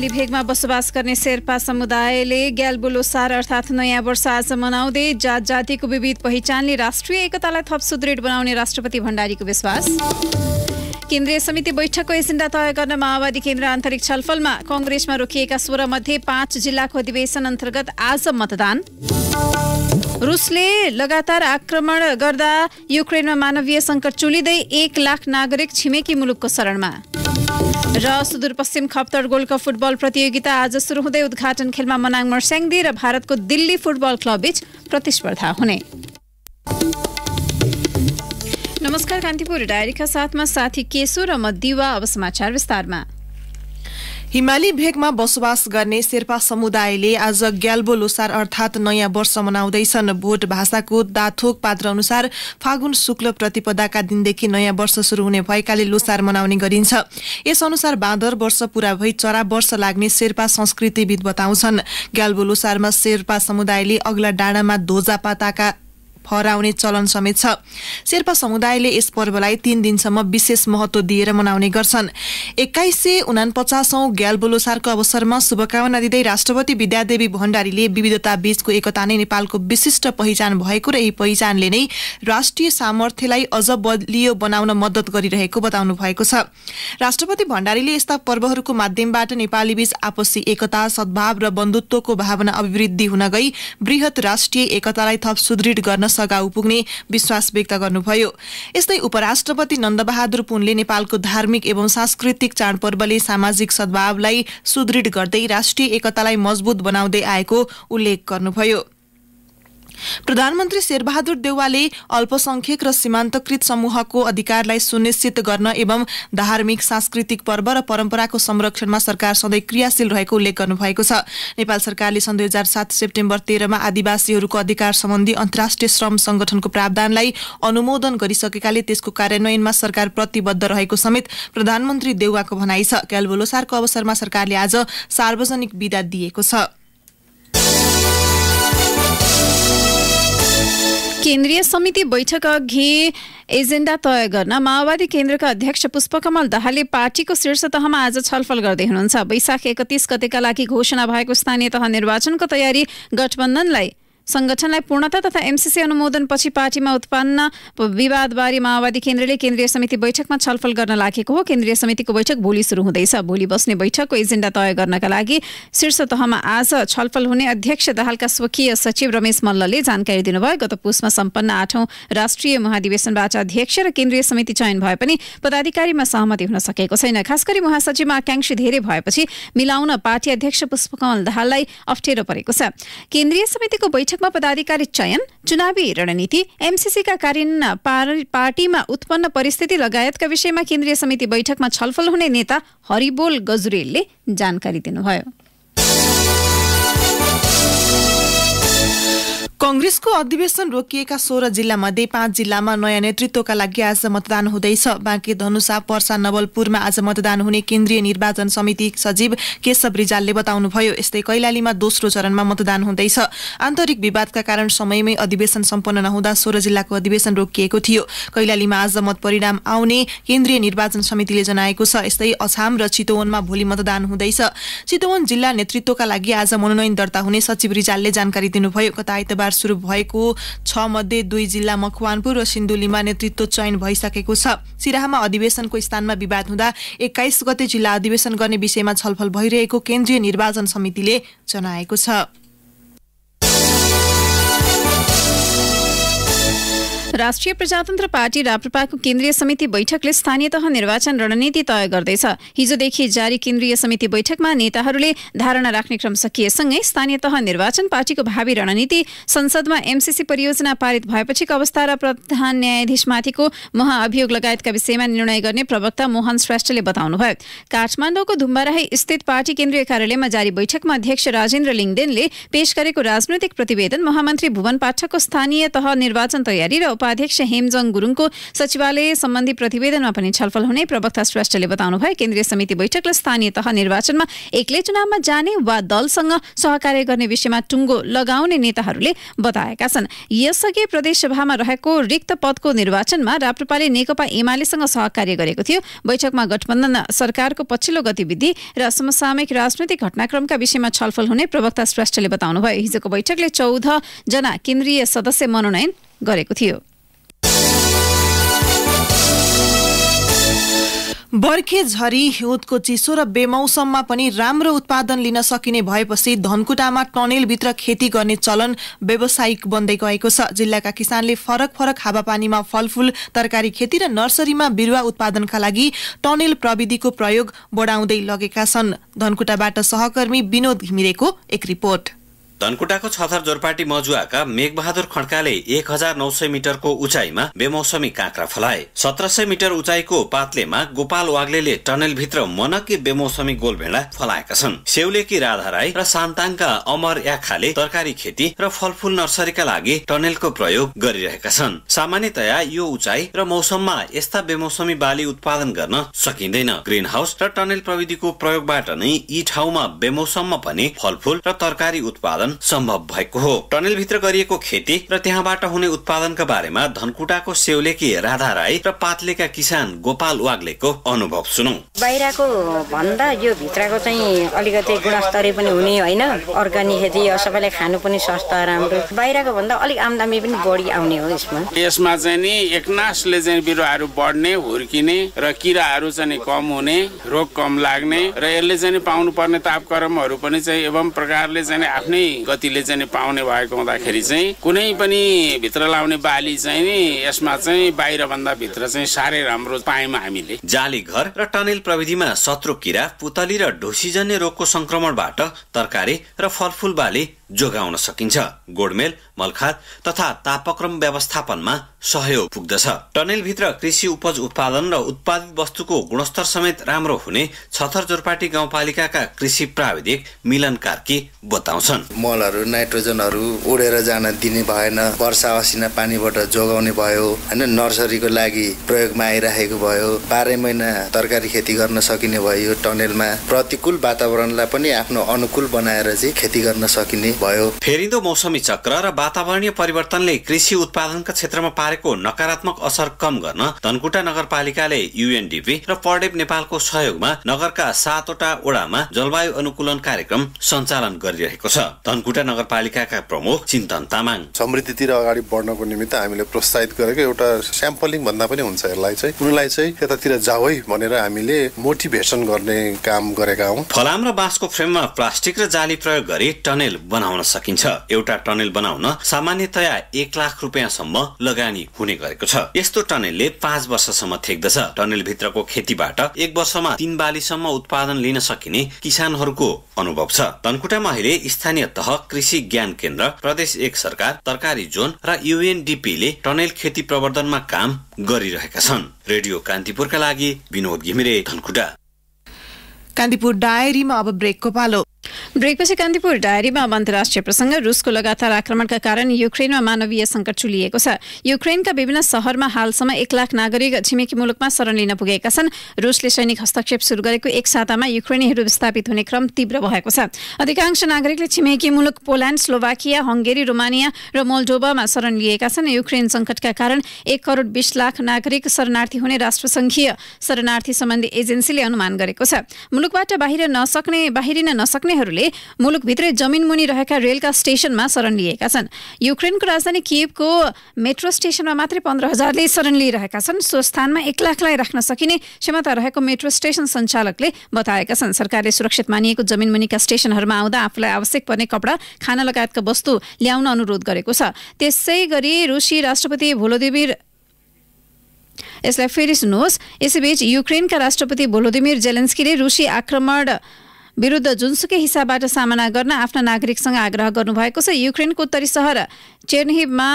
हिमाली भेगमा बसोबास गर्ने शेर्पा समुदायले ग्यालबो अर्थात नयाँ वर्ष आज मनाउँदै जात जातिको विविध पहिचानले राष्ट्रिय एकतालाई थप सुदृढ बनाउने राष्ट्रपति भण्डारीको विश्वास केन्द्रीय समिति बैठकको एजेन्डा तय गर्न माओवादी केन्द्र आन्तरिक छलफलमा कङ्ग्रेसमा रोकिएका मध्ये पाँच जिल्लाको अधिवेशन अन्तर्गत आज मतदान रुसले लगातार आक्रमण गर्दा युक्रेनमा मानवीय सङ्कट चुलिँदै एक लाख नागरिक छिमेकी मुलुकको शरणमा र Sudurpashchim Khaptad gold cup football प्रतियोगिता आज सुरु हुँदै उद्घाटन खेलमा मनाङ मर्स्याङ्दी र भारतको दिल्ली फुटबल क्लब बीच प्रतिस्पर्धा हुने नमस्कार कान्तिपुर डायरीका साथमा साथी केशो र म दिवा अब समाचार विस्तारमा हिमाली भेगमा बसोबास गर्ने शेर्पा समुदायले आज ग्याल्बो लोसार अर्थात नयाँ वर्ष मनाउँदैछन् भोट भाषाको दाथोक पात्र अनुसार फागुन शुक्ल प्रतिपदाका दिनदेखि नयाँ वर्ष शुरू हुने भएकाले लोसार मनाउने गरिन्छ यस अनुसार बाँदर वर्ष पूरा भई चरा वर्ष लाग्ने शेर्पा संस्कृतिविद बताउँछन् ग्याल्बो लोसारमा शेर्पा समुदायले अग्ला डाँडामा पाताका फहराउने चलन समेत छ शेर्पा समुदायले यस पर्वलाई तीन दिनसम्म विशेष महत्व दिएर मनाउने गर्छन् एक्काइस सय उनापचासौं ग्याल बोलोसारको अवसरमा शुभकामना दिँदै राष्ट्रपति विद्यादेवी भण्डारीले विविधता बीचको एकता नै नेपालको विशिष्ट पहिचान भएको र यही पहिचानले नै राष्ट्रिय सामर्थ्यलाई अझ बलियो बनाउन मद्दत गरिरहेको बताउनु भएको छ राष्ट्रपति भण्डारीले यस्ता पर्वहरूको माध्यमबाट नेपाली बीच आपसी एकता सद्भाव र बन्धुत्वको भावना अभिवृद्धि हुन गई वृहत राष्ट्रिय एकतालाई थप सुदृढ गर्न सघाउ पुग्ने विश्वास व्यक्त गर्नुभयो यस्तै उपराष्ट्रपति नन्दबहादुर पुनले नेपालको धार्मिक एवं सांस्कृतिक चाडपर्वले सामाजिक सद्भावलाई सुदृढ गर्दै राष्ट्रिय एकतालाई मजबुत बनाउँदै आएको उल्लेख गर्नुभयो प्रधानमन्त्री शेरबहादुर देउवाले अल्पसंख्यक र सीमान्तकृत समूहको अधिकारलाई सुनिश्चित गर्न एवं धार्मिक सांस्कृतिक पर्व र परम्पराको संरक्षणमा सरकार सधैँ क्रियाशील रहेको उल्लेख गर्नुभएको छ नेपाल सरकारले सन् दुई हजार सात सेप्टेम्बर तेह्रमा आदिवासीहरूको अधिकार सम्बन्धी अन्तर्राष्ट्रिय श्रम संगठनको प्रावधानलाई अनुमोदन गरिसकेकाले त्यसको कार्यान्वयनमा सरकार प्रतिबद्ध रहेको समेत प्रधानमन्त्री देउवाको भनाइ छ क्यालबोलोसारको अवसरमा सरकारले आज सार्वजनिक विदा दिएको छ केन्द्रीय समिति बैठक अघि एजेन्डा तय गर्न माओवादी केन्द्रका अध्यक्ष पुष्पकमल दाहालले पार्टीको शीर्ष तहमा आज छलफल गर्दै हुनुहुन्छ वैशाख एकतिस गतेका लागि घोषणा भएको स्थानीय तह निर्वाचनको तयारी गठबन्धनलाई संगठनलाई पूर्णता तथा एमसिसी अनुमोदनपछि पार्टीमा उत्पन्न विवादबारे माओवादी केन्द्रले केन्द्रीय समिति बैठकमा छलफल गर्न लागेको हो केन्द्रीय समितिको बैठक भोलि सुरु हुँदैछ भोलि बस्ने बैठकको एजेन्डा तय गर्नका लागि शीर्ष तहमा आज छलफल हुने अध्यक्ष दहालका स्वकीय सचिव रमेश मल्लले जानकारी दिनुभयो गत पुसमा सम्पन्न आठौं राष्ट्रिय महाधिवेशनबाट अध्यक्ष र केन्द्रीय समिति चयन भए पनि पदाधिकारीमा सहमति हुन सकेको छैन खास गरी महासचिवमा आकांक्षी धेरै भएपछि मिलाउन पार्टी अध्यक्ष पुष्पकमल दाहाललाई अप्ठ्यारो परेको छ केन्द्रीय समितिको बैठक आत्म पदाधिकारी चयन चुनावी रणनीति एमसिसीका कार्यन पार्टीमा उत्पन्न परिस्थिति लगायतका विषयमा केन्द्रीय समिति बैठकमा छलफल हुने नेता हरिबोल गजुरेलले जानकारी दिनुभयो कंग्रेसको अधिवेशन रोकिएका सोह्र मध्ये पाँच जिल्लामा नयाँ नेतृत्वका लागि आज मतदान हुँदैछ बाँके धनुषा पर्सा नवलपुरमा आज मतदान हुने केन्द्रीय निर्वाचन समिति सचिव केशव रिजालले बताउनुभयो यस्तै कैलालीमा दोस्रो चरणमा मतदान हुँदैछ आन्तरिक विवादका कारण समयमै अधिवेशन सम्पन्न नहुँदा सोह्र जिल्लाको अधिवेशन रोकिएको थियो कैलालीमा आज मत परिणाम आउने केन्द्रीय निर्वाचन समितिले जनाएको छ यस्तै अछाम र चितवनमा भोलि मतदान हुँदैछ चितवन जिल्ला नेतृत्वका लागि आज मनोनयन दर्ता हुने सचिव रिजालले जानकारी दिनुभयो गत आइतबार उपचार सुरु भएको छ मध्ये दुई जिल्ला मकवानपुर र सिन्धुलीमा नेतृत्व चयन भइसकेको छ सिराहामा अधिवेशनको स्थानमा विवाद हुँदा एक्काइस गते जिल्ला अधिवेशन गर्ने विषयमा छलफल भइरहेको केन्द्रीय निर्वाचन समितिले जनाएको छ राष्ट्रिय प्रजातन्त्र पार्टी राप्रपाको केन्द्रीय समिति बैठकले स्थानीय तह निर्वाचन रणनीति तय गर्दैछ हिजोदेखि जारी केन्द्रीय समिति बैठकमा नेताहरूले धारणा राख्ने क्रम सकिएसँगै स्थानीय तह निर्वाचन पार्टीको भावी रणनीति संसदमा एमसीसी परियोजना पारित भएपछिको अवस्था र प्रधान न्यायाधीशमाथिको महाअभियोग लगायतका विषयमा निर्णय गर्ने प्रवक्ता मोहन श्रेष्ठले बताउनुभयो काठमाडौँको धुम्बाराही स्थित पार्टी केन्द्रीय कार्यालयमा जारी बैठकमा अध्यक्ष राजेन्द्र लिङदेनले पेश गरेको राजनैतिक प्रतिवेदन महामन्त्री भुवन पाठकको स्थानीय तह निर्वाचन तयारी र उपाध्यक्ष हेमजङ गुरुङको सचिवालय सम्बन्धी प्रतिवेदनमा पनि छलफल हुने प्रवक्ता श्रेष्ठले बताउनुभयो केन्द्रीय समिति बैठकले स्थानीय तह निर्वाचनमा एक्लै चुनावमा जाने वा दलसँग सहकार्य गर्ने विषयमा टुङ्गो लगाउने नेताहरूले बताएका छन् यसअघि प्रदेशसभामा रहेको रिक्त पदको निर्वाचनमा राप्रपाले नेकपा एमालेसँग सहकार्य गरेको थियो बैठकमा गठबन्धन सरकारको पछिल्लो गतिविधि र समसामयिक राजनैतिक घटनाक्रमका विषयमा छलफल हुने प्रवक्ता श्रेष्ठले बताउनुभयो हिजोको बैठकले चौध जना केन्द्रीय सदस्य मनोनयन गरेको थियो बर्खे झरी हिउँदको चिसो र बेमौसममा पनि राम्रो उत्पादन लिन सकिने भएपछि धनकुटामा टनेलभित्र खेती गर्ने चलन व्यावसायिक बन्दै गएको छ जिल्लाका किसानले फरक फरक हावापानीमा फलफूल तरकारी खेती र नर्सरीमा बिरुवा उत्पादनका लागि टनेल प्रविधिको प्रयोग बढाउँदै लगेका छन् धनकुटाबाट सहकर्मी विनोद घिमिरेको एक रिपोर्ट धनकुटाको छथर जोरपाटी मजुवाका मेघबहादुर खड्काले एक हजार नौ सय मिटरको उचाइमा बेमौसमी काँक्रा फलाए सत्र सय मिटर उचाइको पातलेमा गोपाल वाग्ले टनेलभित्र मनकी बेमौसमी गोल फलाएका छन् सेउलेकी राधा राई र सान्ताङका अमर याखाले तरकारी खेती र फलफूल नर्सरीका लागि टनेलको प्रयोग गरिरहेका छन् सामान्यतया यो उचाइ र मौसममा यस्ता बेमौसमी बाली उत्पादन गर्न सकिँदैन ग्रिन हाउस र टनेल प्रविधिको प्रयोगबाट नै यी ठाउँमा बेमौसममा पनि फलफूल र तरकारी उत्पादन उत्पादन सम्भव भएको हो भित्र गरिएको खेती र त्यहाँबाट हुने उत्पादनका बारेमा धनकुटाको सेउलेकी राधा राई र पातलेका किसान गोपाल वाग्लेको अनुभव सुनौ बाहिरको भन्दा यो भित्रको चाहिँ अलिकति गुणस्तरीय पनि हुने होइन अर्ग्यानिक खेती सबैलाई खानु पनि सस्ता राम्रो बाहिरको भन्दा अलिक आमदामी पनि बढी आउने हो यसमा यसमा चाहिँ नि एकनासले चाहिँ बिरुवाहरू बढ्ने हुर्किने र किराहरू चाहिँ कम हुने रोग कम लाग्ने र यसले चाहिँ पाउनु पर्ने तापक्रमहरू पनि चाहिँ एवं प्रकारले चाहिँ आफ्नै गतिले चाहिँ पाउने भएको हुँदाखेरि चाहिँ कुनै पनि भित्र लाउने बाली चाहिँ नि यसमा चाहिँ बाहिरभन्दा भित्र चाहिँ साह्रै राम्रो पायौँ हामीले जाली घर र टनेल प्रविधिमा शत्रु किरा पुतली र ढुसीजन्य रोगको संक्रमणबाट तरकारी र फलफुल बाली जोगाउन सकिन्छ गोडमेल मलखाद तथा तापक्रम व्यवस्थापनमा सहयोग पुग्दछ टनेलभित्र कृषि उपज उत्पादन र उत्पादित वस्तुको गुणस्तर समेत राम्रो हुने छथर जोरपाटी गाउँपालिकाका कृषि प्राविधिक मिलन कार्की बताउँछन् मलहरू नाइट्रोजनहरू उडेर जान दिने भएन वर्षा असिना पानीबाट जोगाउने भयो होइन नर्सरीको लागि प्रयोगमा आइराखेको भयो बाह्रै महिना तरकारी खेती गर्न सकिने भयो टनेलमा प्रतिकूल वातावरणलाई पनि आफ्नो अनुकूल बनाएर चाहिँ खेती गर्न सकिने भयो फेरिँदो मौसमी चक्र र वातावरणीय परिवर्तनले कृषि उत्पादनका क्षेत्रमा पारेको नकारात्मक असर कम गर्न धनकुटा नगरपालिकाले युएनडिपी र पर्डेप नेपालको सहयोगमा नगरका सातवटा ओडामा जलवायु अनुकूलन कार्यक्रम सञ्चालन गरिरहेको छ धनकुटा नगरपालिकाका प्रमुख चिन्तन तामाङ समृद्धितिर अगाडि बढ्नको निमित्त हामीले प्रोत्साहित गरेको एउटा स्याम्पलिङ भन्दा पनि हुन्छ यसलाई चाहिँ उनलाई चाहिँ त्यतातिर जाऊ है भनेर हामीले मोटिभेसन गर्ने काम गरेका हौ फलाम र बाँसको फ्रेममा प्लास्टिक र जाली प्रयोग गरी टनेल बनाउ बनाउन सकिन्छ एउटा टनेल बनाउन सामान्यतया एक लाख रुपियाँसम्म लगानी हुने गरेको छ यस्तो टनेलले पाँच वर्षसम्म थेक्दछ टनेल भित्रको खेतीबाट एक वर्षमा तीन बालीसम्म उत्पादन लिन सकिने किसानहरूको अनुभव छ धनकुटामा अहिले स्थानीय तह कृषि ज्ञान केन्द्र प्रदेश एक सरकार तरकारी जोन र युएनडिपीले टनेल खेती प्रवर्धनमा काम गरिरहेका छन् रेडियो कान्तिपुरका लागि विनोद घिमिरे धनकुटा कान्तिपुर डायरीमा अब ब्रेकको पालो ब्रेकपछि कान्तिपुर डायरीमा अब अन्तर्राष्ट्रिय प्रसङ्ग रुसको लगातार आक्रमणका कारण युक्रेनमा मानवीय सङ्कट चुलिएको छ युक्रेनका विभिन्न सहरमा हालसम्म एक लाख नागरिक छिमेकी मुलुकमा शरण लिन पुगेका छन् रुसले सैनिक हस्तक्षेप सुरु गरेको एक सातामा युक्रेनीहरू विस्थापित हुने क्रम तीव्र भएको छ अधिकांश नागरिकले छिमेकी मुलुक पोल्यान्ड स्लोभाकिया हङ्गेरी रोमानिया र मोल्डोभामा शरण लिएका छन् युक्रेन सङ्कटका कारण एक करोड बिस लाख नागरिक शरणार्थी हुने राष्ट्रसङ्घीय शरणार्थी सम्बन्धी एजेन्सीले अनुमान गरेको छ मुलुकबाट बाहिर नसक्ने बाहिरिन नसक्ने निकायहरूले मुलुकभित्रै मुनि रहेका रेलका स्टेसनमा शरण लिएका छन् युक्रेनको राजधानी किएबको मेट्रो स्टेसनमा मात्रै पन्ध्र हजारले शरण लिइरहेका छन् सो स्थानमा एक लाखलाई राख्न सकिने क्षमता रहेको मेट्रो स्टेसन सञ्चालकले बताएका छन् सरकारले सुरक्षित मानिएको जमिन मुनिका स्टेसनहरूमा आउँदा आफूलाई आवश्यक पर्ने कपडा खाना लगायतका वस्तु ल्याउन अनुरोध गरेको छ त्यसै गरी रुसी राष्ट्रपति भोलोदेवीर यसलाई फेरि सुन्नुहोस् यसैबीच युक्रेनका राष्ट्रपति भोलोदिमिर जेलेन्स्कीले रुसी आक्रमण विरुद्ध जुनसुकै हिसाबबाट सामना गर्न आफ्ना नागरिकसँग आग्रह गर्नुभएको छ युक्रेनको उत्तरी सहर चेर्निभमा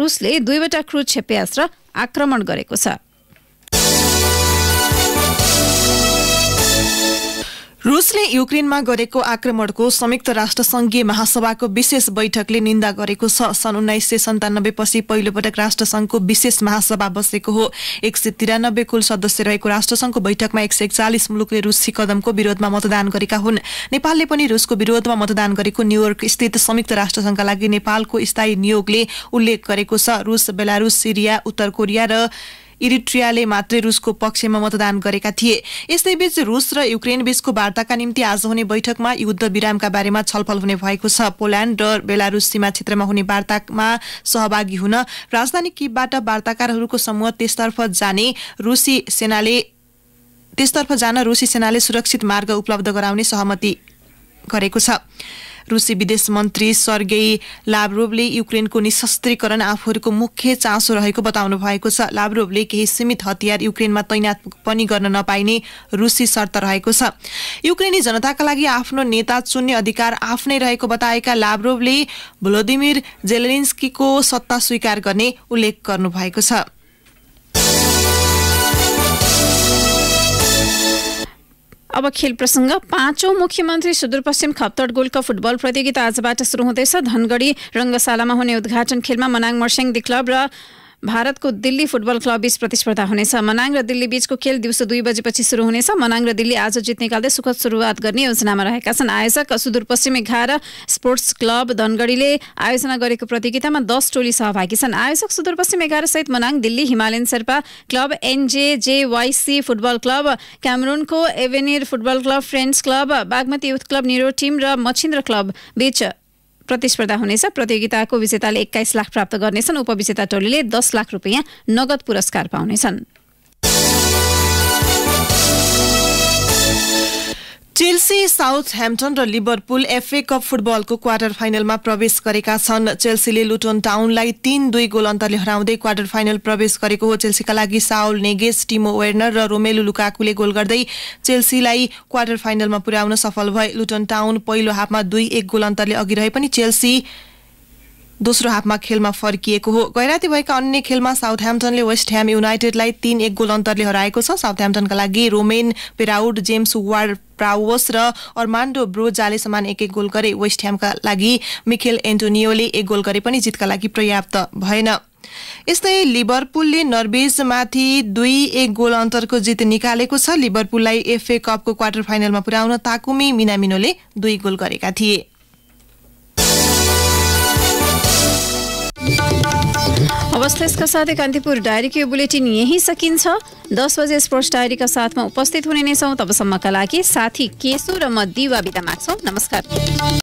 रुसले दुईवटा क्रुज क्षेप्यास्त्र आक्रमण गरेको छ रुसले युक्रेनमा गरेको आक्रमणको संयुक्त राष्ट्र महासभाको विशेष बैठकले निन्दा गरेको छ सन् उन्नाइस सय सन्तानब्बे पछि पहिलोपटक राष्ट्रसंघको विशेष महासभा बसेको हो एक सय तिरानब्बे कुल सदस्य रहेको राष्ट्रसंघको बैठकमा एक सय एकचालिस मुलुकले रुसी कदमको विरोधमा मतदान गरेका हुन् नेपालले पनि रुसको विरोधमा मतदान गरेको न्युयोर्क स्थित संयुक्त राष्ट्रसंघका लागि नेपालको स्थायी नियोगले उल्लेख गरेको छ रुस बेलारुस सिरिया उत्तर कोरिया र इरिट्रियाले मात्रै रुसको पक्षमा मतदान गरेका थिए यस्तैबीच रुस र युक्रेन बीचको वार्ताका निम्ति आज हुने बैठकमा युद्ध विरामका बारेमा छलफल हुने भएको छ पोल्याण्ड र बेलारुस सीमा क्षेत्रमा हुने वार्तामा सहभागी हुन राजधानी किबबाट वार्ताकारहरूको समूह त्यसतर्फ जाने रुसी सेनाले त्यसतर्फ जान रुसी सेनाले सुरक्षित मार्ग उपलब्ध गराउने सहमति गरेको छ रुसी विदेश मन्त्री सर्गेई लाभ्रोभले युक्रेनको निशस्त्रीकरण आफूहरूको मुख्य चासो रहेको बताउनु भएको छ लाभ्रोभले केही सीमित हतियार युक्रेनमा तैनात पनि गर्न नपाइने रुसी शर्त रहेको छ युक्रेनी जनताका लागि आफ्नो नेता चुन्ने अधिकार आफ्नै रहेको बताएका लाभ्रोभले भ्लोदिमिर जेलेन्स्कीको सत्ता स्वीकार गर्ने उल्लेख गर्नुभएको छ अब खेल प्रसङ्ग पाँचौँ मुख्यमन्त्री सुदूरपश्चिम खप्तड गोल्डकप फुटबल प्रतियोगिता आजबाट सुरु हुँदैछ धनगढी रङ्गशालामा हुने उद्घाटन खेलमा मनाङ मर्स्याङ दि क्लब र भारतको दिल्ली फुटबल क्लब बीच प्रतिस्पर्धा हुनेछ मनाङ र दिल्ली बीचको खेल दिउँसो दुई बजेपछि सुरु हुनेछ मनाङ र दिल्ली आज जित निकाल्दै सुखद सुरुवात गर्ने योजनामा रहेका छन् आयोजक सुदूरपश्चिम एघार स्पोर्ट्स क्लब धनगढीले आयोजना गरेको प्रतियोगितामा दस टोली सहभागी छन् आयोजक सुदूरपश्चिम एघार सहित Manang Delhi Himalayan Sherpa club NJJYC football club क्यामरुनको Avenir football club friends club Bagmati youth club निरो टिम र मछिन्द्र क्लब बीच प्रतिस्पर्धा हुनेछ प्रतियोगिताको विजेताले एक्काइस लाख प्राप्त गर्नेछन् उपविजेता टोलीले दस लाख रुपियाँ नगद पुरस्कार पाउनेछन् चेल्सी साउथ ह्याम्पटन र लिभरपुल एफए कप फुटबलको क्वार्टर फाइनलमा प्रवेश गरेका छन् चेल्सीले लुटोन टाउनलाई तीन दुई गोल अन्तरले हराउँदै क्वार्टर फाइनल प्रवेश गरेको हो चेल्सीका लागि साउल नेगेस टिमो वेर्नर र रोमेलु लुकाकुले गोल गर्दै चेल्सीलाई क्वार्टर फाइनलमा पुर्याउन सफल भए लुटन टाउन पहिलो हाफमा दुई एक गोल अन्तरले अघि रहे पनि चेल्सी दोस्रो हाफमा खेलमा फर्किएको हो गैराती भएका अन्य खेलमा साउथ ह्याम्पटनले वेस्ट ह्याम युनाइटेडलाई तीन एक गोल अन्तरले हराएको छ साउथ ह्याम्पटनका लागि Romain Perraud James Ward Prowse र अर्मान्डो ब्रोजाले समान एक एक गोल गरे वेस्ट ह्यामका लागि मिखेल एन्टोनियोले एक गोल गरे पनि जितका लागि पर्याप्त भएन यस्तै लिभरपुलले नर्वेजमाथि दुई एक गोल अन्तरको जित निकालेको छ लिभरपुललाई एफए कपको क्वार्टर फाइनलमा पुर्याउन ताकुमी मिनामिनोले दुई गोल गरेका थिए हवस् यसका साथै कान्तिपुर डायरीको यो बुलेटिन यहीँ सकिन्छ दस बजे स्पोर्ट्स डायरीका साथमा उपस्थित हुने नै छौँ तबसम्मका लागि साथी केशु र म दिवा बिदा माग्छौँ नमस्कार